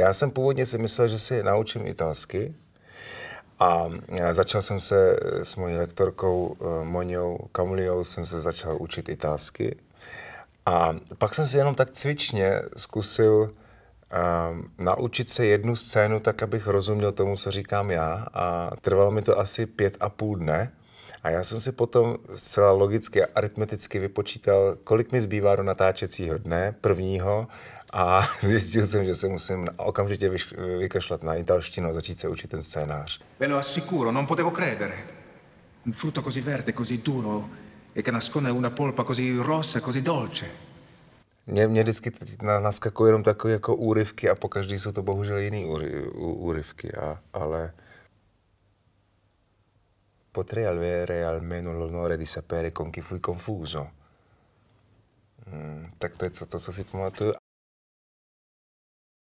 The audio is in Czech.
Já jsem původně si myslel, že si naučím italsky a začal jsem se s mojí lektorkou eh, Moňou Kamuliou, jsem se začal učit italsky. A pak jsem si jenom tak cvičně zkusil eh, naučit se jednu scénu tak, abych rozuměl tomu, co říkám já. A trvalo mi to asi pět a půl dne. A já jsem si potom zcela logicky a aritmeticky vypočítal, kolik mi zbývá do natáčecího dne, prvního, a zjistil jsem, že se musím okamžitě vykašlat na italštinu a začít se učit ten scénář. Ve lo assicuro, non potevo credere. Un frutto così verde, così duro, e che nascone una polpa così rossa, così dolce. Mě, mě vždycky naskakují jenom takové jako úryvky a po každý jsou to bohužel jiný úry, úryvky, a, ale potrei avere almeno l'onore di sapere con chi fui confuso. Mm, tak to je, co, to, co si pamatuju.